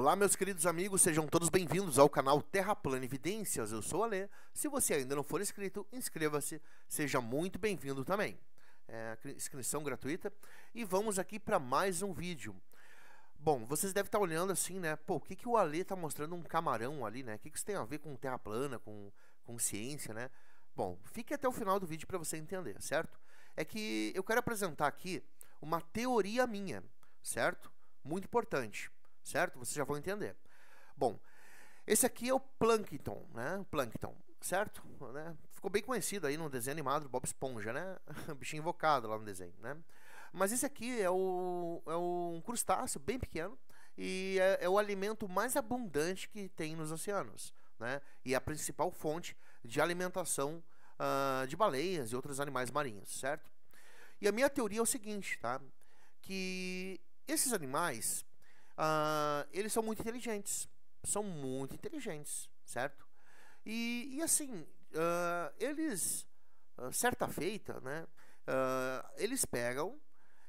Olá, meus queridos amigos, sejam todos bem-vindos ao canal Terra Plana Evidências. Eu sou o Alê. Se você ainda não for inscrito, inscreva-se. Seja muito bem-vindo também. É, inscrição gratuita. E vamos aqui para mais um vídeo. Bom, vocês devem estar tá olhando assim, né? Pô, o que, que o Alê está mostrando um camarão ali, né? O que, que isso tem a ver com Terra Plana, com, com ciência, né? Bom, fique até o final do vídeo para você entender, certo? É que eu quero apresentar aqui uma teoria minha, certo? Muito importante certo? Vocês já vão entender. Bom, esse aqui é o Plankton, né? Plankton, certo? Né? Ficou bem conhecido aí no desenho animado do Bob Esponja, né? bichinho invocado lá no desenho, né? Mas esse aqui é, o, é um crustáceo bem pequeno e é, é o alimento mais abundante que tem nos oceanos, né? E é a principal fonte de alimentação uh, de baleias e outros animais marinhos, certo? E a minha teoria é o seguinte, tá? Que esses animais Uh, eles são muito inteligentes. São muito inteligentes, certo? E, e assim, uh, eles, uh, certa feita, né? eles pegam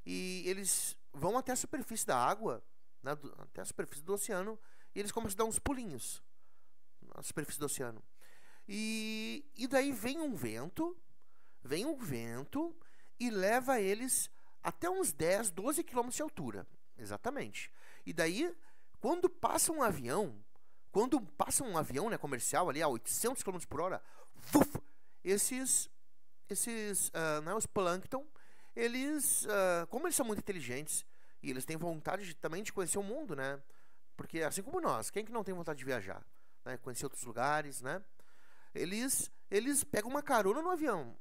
e eles vão até a superfície da água, né, do, até a superfície do oceano, e eles começam a dar uns pulinhos na superfície do oceano. E, e daí vem um vento, vem um vento e leva eles até uns 10, 12 quilômetros de altura. Exatamente. E daí, quando passa um avião, quando passa um avião né, comercial ali a 800 km por hora, esses, esses uh, né, os plankton, eles, uh, como eles são muito inteligentes e eles têm vontade de, também de conhecer o mundo, né? Porque assim como nós, quem é que não tem vontade de viajar, né? conhecer outros lugares, né? Eles, eles pegam uma carona no avião.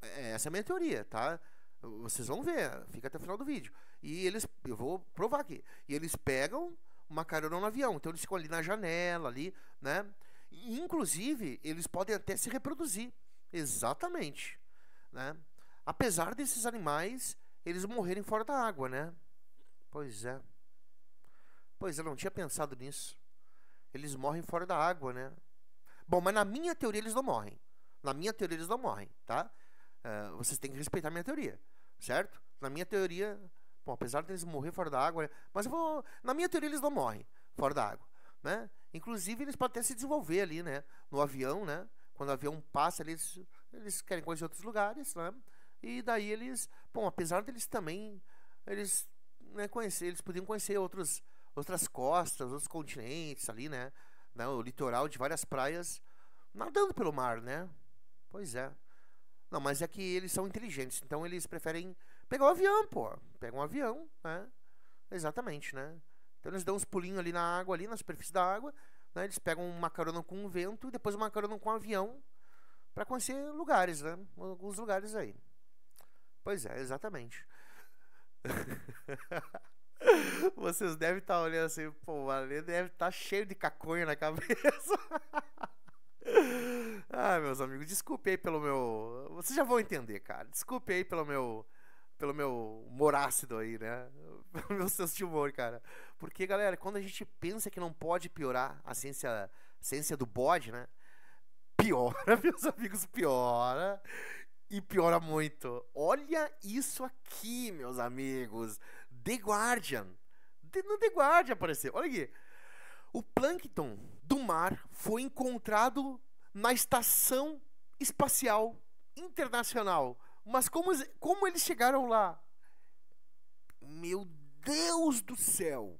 É, essa é a minha teoria, tá? Vocês vão ver, fica até o final do vídeo. E eles, eu vou provar aqui. E eles pegam uma carona no avião, então eles ficam ali na janela, ali, né? inclusive, eles podem até se reproduzir. Exatamente, né? Apesar desses animais eles morrerem fora da água, né? Pois é. Pois é, eu não tinha pensado nisso. Eles morrem fora da água, né? Bom, mas na minha teoria eles não morrem. Na minha teoria eles não morrem, tá? uh, vocês têm que respeitar minha teoria, certo? Na minha teoria, bom, apesar deles de morrer fora da água, né? mas eu vou, na minha teoria eles não morrem fora da água, né? Inclusive eles podem até se desenvolver ali, né? No avião, né? Quando o avião passa, eles, eles querem conhecer outros lugares, né? E daí eles, bom, apesar deles também, eles né, conhecer, eles podiam conhecer outros, outras costas, outros continentes ali, né? né? O litoral de várias praias, nadando pelo mar, né? Pois é. Não, mas é que eles são inteligentes, então eles preferem pegar o um avião, pô. Pega um avião, né? Exatamente, né? Então eles dão uns pulinhos ali na água, ali na superfície da água, né? Eles pegam uma carona com um vento e depois uma carona com um avião para conhecer lugares, né? Alguns lugares aí. Pois é, exatamente. Vocês devem estar tá olhando assim, pô, o deve estar tá cheio de caconha na cabeça. Ah, meus amigos, desculpe aí pelo meu. Vocês já vão entender, cara. Desculpe aí pelo meu. Pelo meu humor ácido aí, né? Pelo meu senso de humor, cara. Porque, galera, quando a gente pensa que não pode piorar a ciência, a ciência do bode, né? Piora, meus amigos, piora. E piora muito. Olha isso aqui, meus amigos. The Guardian. no The Guardian apareceu. Olha aqui. O plâncton do mar foi encontrado na Estação Espacial Internacional. Mas como, como eles chegaram lá? Meu Deus do céu!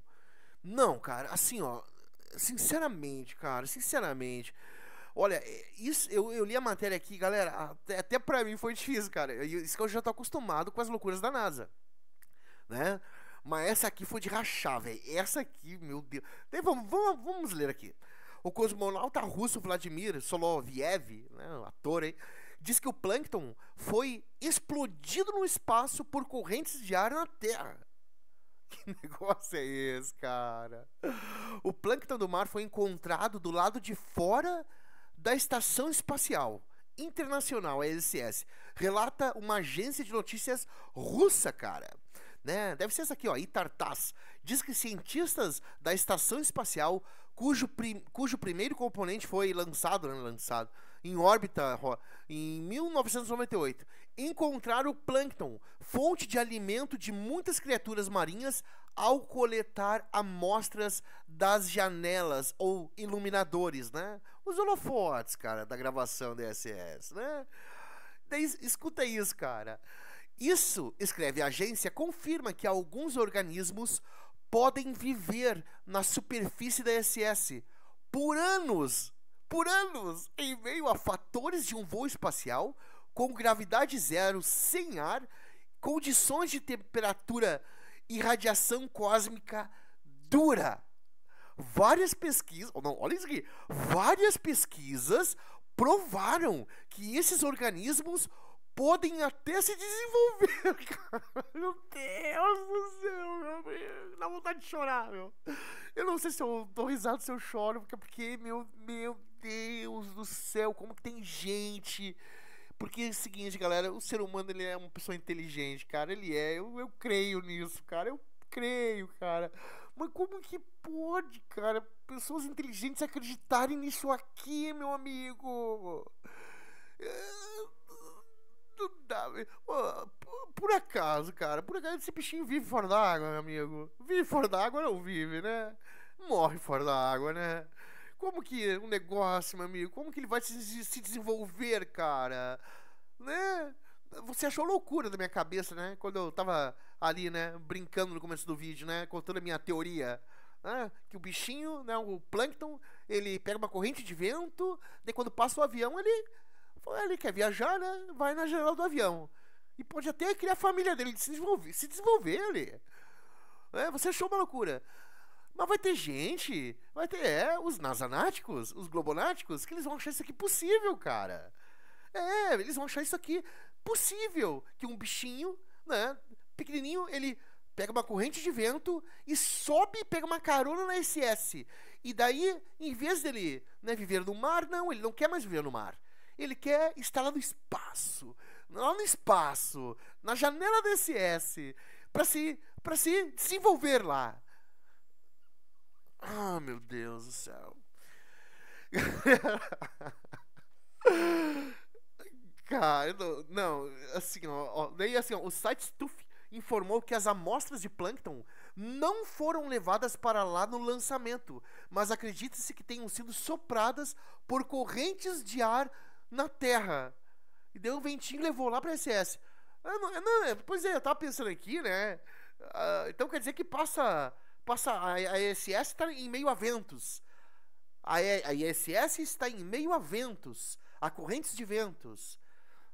Não, cara, assim, ó. Sinceramente, cara, sinceramente. Olha, é, isso, eu, eu li a matéria aqui, galera. Até, até pra mim foi difícil, cara. Isso que eu já tô acostumado com as loucuras da NASA. Né? Mas essa aqui foi de rachar, velho. Essa aqui, meu Deus. Então, vamos, vamos, vamos ler aqui. O cosmonauta russo Vladimir Soloviev, né, ator, hein, diz que o plâncton foi explodido no espaço por correntes de ar na Terra. Que negócio é esse, cara? O plâncton do mar foi encontrado do lado de fora da Estação Espacial Internacional, a ISS. Relata uma agência de notícias russa, cara. Né? Deve ser essa aqui, ó, Itartas. Diz que cientistas da Estação Espacial cujo, prim, cujo primeiro componente foi lançado, né, lançado em órbita em 1998. Encontraram o plâncton, fonte de alimento de muitas criaturas marinhas, ao coletar amostras das janelas ou iluminadores, né? Os holofotes, cara, da gravação DSS, né? Daí, escuta isso, cara. Isso, escreve a agência, confirma que alguns organismos podem viver na superfície da SS por anos, por anos, em meio a fatores de um voo espacial com gravidade zero, sem ar, condições de temperatura e radiação cósmica dura. Várias pesquisas, não, olha isso aqui, várias pesquisas provaram que esses organismos podem até se desenvolver, cara. Meu Deus do céu, meu amigo. Dá vontade de chorar, meu. Eu não sei se eu dou risada se eu choro, porque, porque meu, meu Deus do céu, como que tem gente. Porque é o seguinte, galera, o ser humano ele é uma pessoa inteligente, cara. Ele é, eu, eu creio nisso, cara. Eu creio, cara. Mas como que pode, cara, pessoas inteligentes acreditarem nisso aqui, meu amigo? Eu é, por acaso, cara, por acaso esse bichinho vive fora da água, meu amigo. Vive fora da água não vive, né? Morre fora da água, né? Como que é um negócio, meu amigo, como que ele vai se, se desenvolver, cara? Né? Você achou loucura da minha cabeça, né? Quando eu tava ali, né? Brincando no começo do vídeo, né? Contando a minha teoria. né? que o bichinho, né, o plâncton, ele pega uma corrente de vento, daí quando passa o avião, ele é, ele quer viajar, né? Vai na janela do avião. E pode até criar a família dele, se desenvolver, se desenvolver ali. É, você achou uma loucura. Mas vai ter gente, vai ter é, os nasanáticos, os globonáticos, que eles vão achar isso aqui possível, cara. É, eles vão achar isso aqui possível. Que um bichinho, né, pequenininho, ele pega uma corrente de vento e sobe e pega uma carona na SS. E daí, em vez dele né, viver no mar, não, ele não quer mais viver no mar. Ele quer estar lá no espaço, lá no espaço, na janela desse S, para se, para se desenvolver lá. Ah, meu Deus do céu. Cara, não, não, assim, ó, ó, daí assim, ó, o site Stuff informou que as amostras de plâncton não foram levadas para lá no lançamento, mas acredita-se que tenham sido sopradas por correntes de ar na terra. E deu um ventinho e levou lá para SS. Ah, não, é, não, é, pois é, eu tava pensando aqui, né? Ah, então quer dizer que passa, passa a, a ISS está em meio a ventos. A, a ISS está em meio a ventos, a correntes de ventos.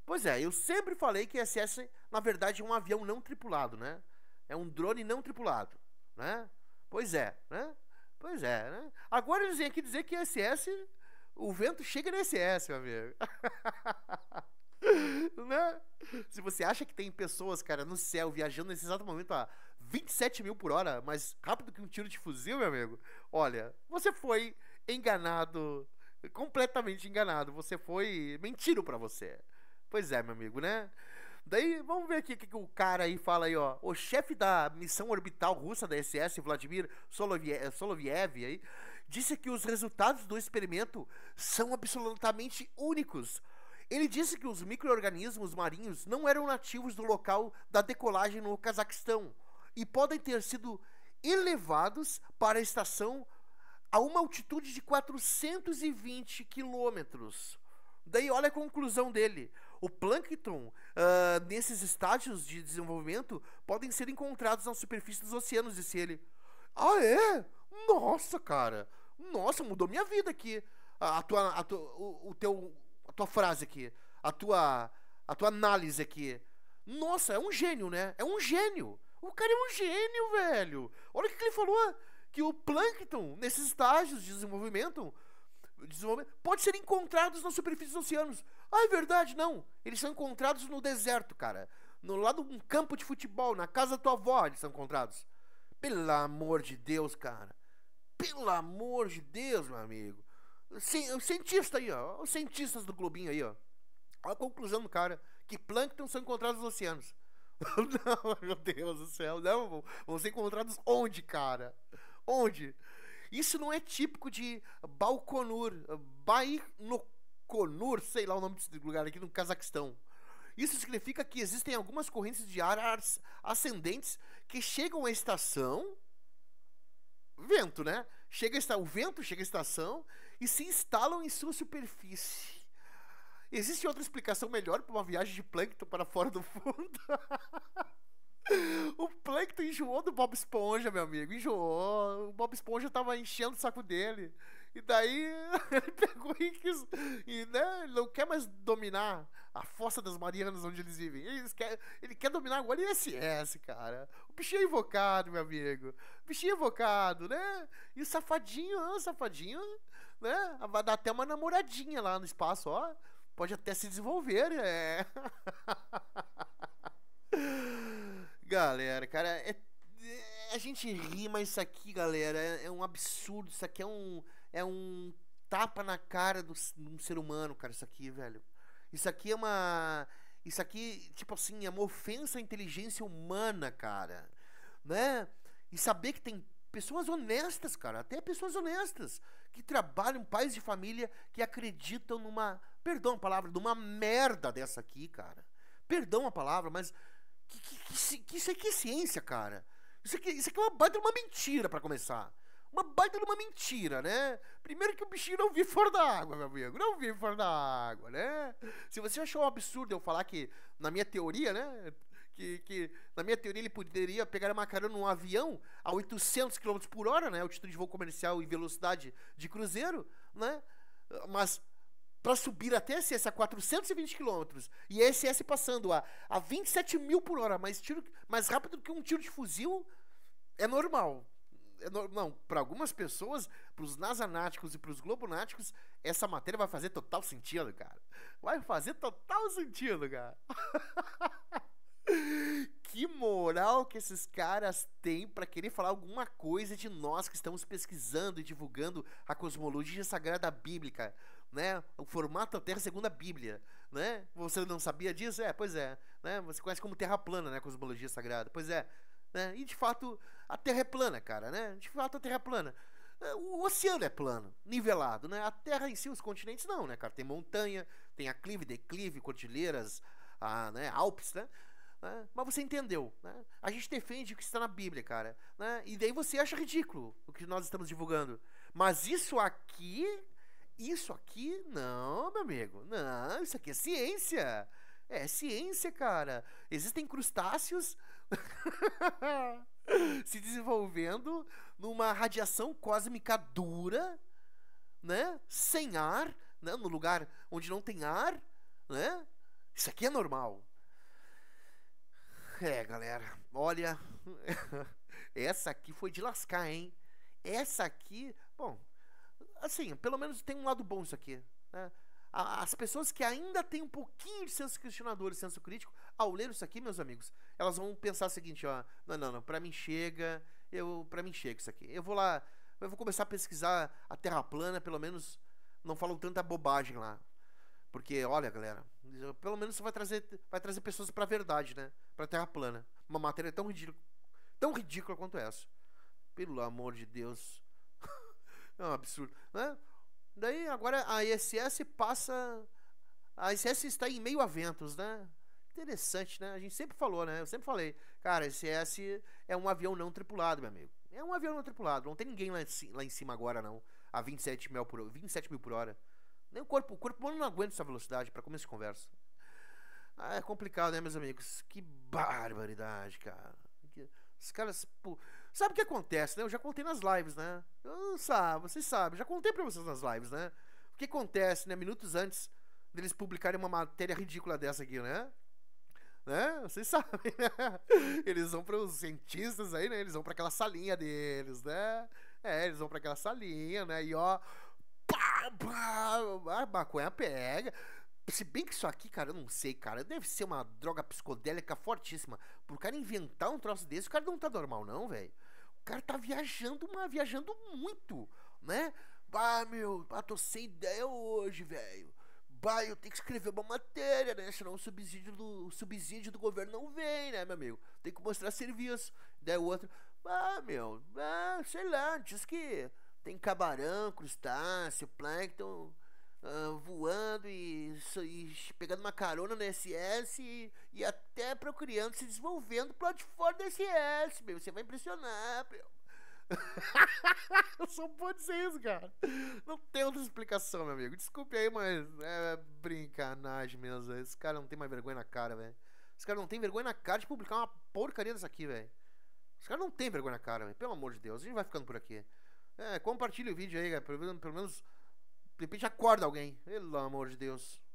Pois é, eu sempre falei que a ISS, na verdade, é um avião não tripulado, né? É um drone não tripulado, né? Pois é, né? Pois é, né? Agora eles vêm aqui dizer que a ISS o vento chega no SS, meu amigo. né? Se você acha que tem pessoas, cara, no céu viajando nesse exato momento a 27 mil por hora, mais rápido que um tiro de fuzil, meu amigo, olha, você foi enganado, completamente enganado. Você foi mentiro para você. Pois é, meu amigo, né? Daí, vamos ver aqui o que, que, o cara aí fala aí, ó. O chefe da missão orbital russa da SS, Vladimir Soloviev, Soloviev aí, disse que os resultados do experimento são absolutamente únicos. Ele disse que os micro-organismos marinhos não eram nativos do local da decolagem no Cazaquistão e podem ter sido elevados para a estação a uma altitude de 420 quilômetros. Daí olha a conclusão dele. O plâncton, uh, nesses estágios de desenvolvimento, podem ser encontrados na superfície dos oceanos, disse ele. Ah, é? Nossa, cara! Nossa, mudou minha vida aqui. A, a tua, a tu, o, o, teu, a tua frase aqui. A tua, a tua análise aqui. Nossa, é um gênio, né? É um gênio. O cara é um gênio, velho. Olha o que ele falou. Que o plâncton, nesses estágios de desenvolvimento, pode ser encontrados na superfície dos oceanos. Ah, é verdade, não. Eles são encontrados no deserto, cara. No lado de um campo de futebol, na casa da tua avó, eles são encontrados. Pelo amor de Deus, cara. Pelo amor de Deus, meu amigo. Sim, cientista aí, ó. Os cientistas do globinho aí, ó. Olha a conclusão do cara. Que plâncton são encontrados nos oceanos. não, meu Deus do céu. Não, vão, vão ser encontrados onde, cara? Onde? Isso não é típico de Balconur. Bainokonur, sei lá o nome desse lugar aqui no Cazaquistão. Isso significa que existem algumas correntes de ar ascendentes que chegam à estação. Vento, né? chega esta, o vento chega à estação e se instalam em sua superfície. Existe outra explicação melhor para uma viagem de plâncton para fora do fundo? o plâncton enjoou do Bob Esponja, meu amigo. Enjoou. O Bob Esponja estava enchendo o saco dele. E daí ele pegou e quis. E né, ele não quer mais dominar a fossa das Marianas onde eles vivem. ele quer, é, ele quer dominar agora o ISS, cara. O bichinho é invocado, meu amigo. O bichinho é invocado, né? E o safadinho, ó, ah, o safadinho, né? Ah, vai dar até uma namoradinha lá no espaço, ó. Pode até se desenvolver, é. Galera, cara, é, é, a gente ri, mas isso aqui, galera, é, é um absurdo. Isso aqui é um é um tapa na cara do, de um ser humano, cara, isso aqui, velho. Isso aqui é uma. Isso aqui, tipo assim, é uma ofensa à inteligência humana, cara. Né? E saber que tem pessoas honestas, cara, até pessoas honestas, que trabalham, pais de família, que acreditam numa. Perdão a palavra, numa merda dessa aqui, cara. Perdão a palavra, mas. Que, que, que, que isso aqui é ciência, cara. Isso aqui, isso aqui é uma baita uma mentira para começar uma baita de uma mentira, né? Primeiro que o bichinho não vive fora da água, meu amigo. Não vive fora da água, né? Se você achou um absurdo eu falar que, na minha teoria, né? Que, que na minha teoria ele poderia pegar uma carona num avião a 800 km por hora, né? título de voo comercial e velocidade de cruzeiro, né? Mas para subir até SS a 420 km e a SS passando a, a 27 mil por hora, mais, tiro, mais rápido que um tiro de fuzil, é normal. É não, para algumas pessoas, para os nasanáticos e para os globonáticos, essa matéria vai fazer total sentido, cara. Vai fazer total sentido, cara. que moral que esses caras têm para querer falar alguma coisa de nós que estamos pesquisando e divulgando a cosmologia sagrada bíblica, né? O formato da Terra segundo a Bíblia, né? Você não sabia disso? É, pois é, né? Você conhece como Terra plana, né, cosmologia sagrada. Pois é, né? E de fato a Terra é plana, cara, né? De fato a Terra é plana. É, o oceano é plano, nivelado, né? A Terra em si, os continentes não, né, cara? Tem montanha, tem aclive, declive, cordilheiras, a, ah, né, Alpes, né? Né? Mas você entendeu, né? A gente defende o que está na Bíblia, cara, né? E daí você acha ridículo o que nós estamos divulgando. Mas isso aqui, isso aqui, não, meu amigo, não, isso aqui é ciência. É ciência, cara. Existem crustáceos se desenvolvendo numa radiação cósmica dura, né? Sem ar, né? No lugar onde não tem ar, né? Isso aqui é normal. É, galera, olha, essa aqui foi de lascar, hein? Essa aqui, bom, assim, pelo menos tem um lado bom isso aqui, né? as pessoas que ainda têm um pouquinho de senso questionador e senso crítico, ao ler isso aqui, meus amigos, elas vão pensar o seguinte, ó, não, não, não, para mim chega, eu, para mim chega isso aqui. Eu vou lá, eu vou começar a pesquisar a Terra plana, pelo menos não falam tanta bobagem lá. Porque, olha, galera, pelo menos isso vai trazer, vai trazer pessoas para a verdade, né? Para Terra plana. Uma matéria tão ridícula, tão ridícula quanto essa. Pelo amor de Deus. é um absurdo, né? Daí agora a ISS passa. A ISS está em meio a ventos, né? Interessante, né? A gente sempre falou, né? Eu sempre falei, cara, a ISS é um avião não tripulado, meu amigo. É um avião não tripulado, não tem ninguém lá em, lá em cima agora, não. A 27 mil por, 27 mil por hora. Nem o corpo, o corpo não aguenta essa velocidade, para começar de conversa. Ah, é complicado, né, meus amigos? Que barbaridade, cara. Os caras, pô, Sabe o que acontece, né? Eu já contei nas lives, né? Eu, sabe, vocês sabem, já contei pra vocês nas lives, né? O que acontece, né? Minutos antes deles publicarem uma matéria ridícula dessa aqui, né? Né? Vocês sabem, né? Eles vão para os cientistas aí, né? Eles vão para aquela salinha deles, né? É, eles vão para aquela salinha, né? E ó, pá, pá, a maconha pega. Se bem que isso aqui, cara, eu não sei, cara. Deve ser uma droga psicodélica fortíssima. Pro cara inventar um troço desse, o cara não tá normal, não, velho cara tá viajando, mas viajando muito, né? Bah, meu, ah, tô sem ideia hoje, velho. Bah, eu tenho que escrever uma matéria, né? Senão o subsídio do, o subsídio do governo não vem, né, meu amigo? Tem que mostrar serviço. Daí o outro, ah, meu, ah, sei lá, diz que tem cabarão, crustáceo, plâncton uh, voando e, e, pegando uma carona no SS e, e, até procurando se desenvolvendo pro lado de fora do SS, meu. Você vai impressionar, meu. eu só pode ser isso, cara. Não tem outra explicação, meu amigo. Desculpe aí, mas é brincanagem mesmo. Esse cara não tem mais vergonha na cara, velho. Esse cara não tem vergonha na cara de publicar uma porcaria dessa aqui, velho. Esse cara não tem vergonha na cara, Pelo amor de Deus. A gente vai ficando por aqui. É, compartilha o vídeo aí, cara. Pelo, pelo menos de repente acorda alguém. Pelo amor de Deus.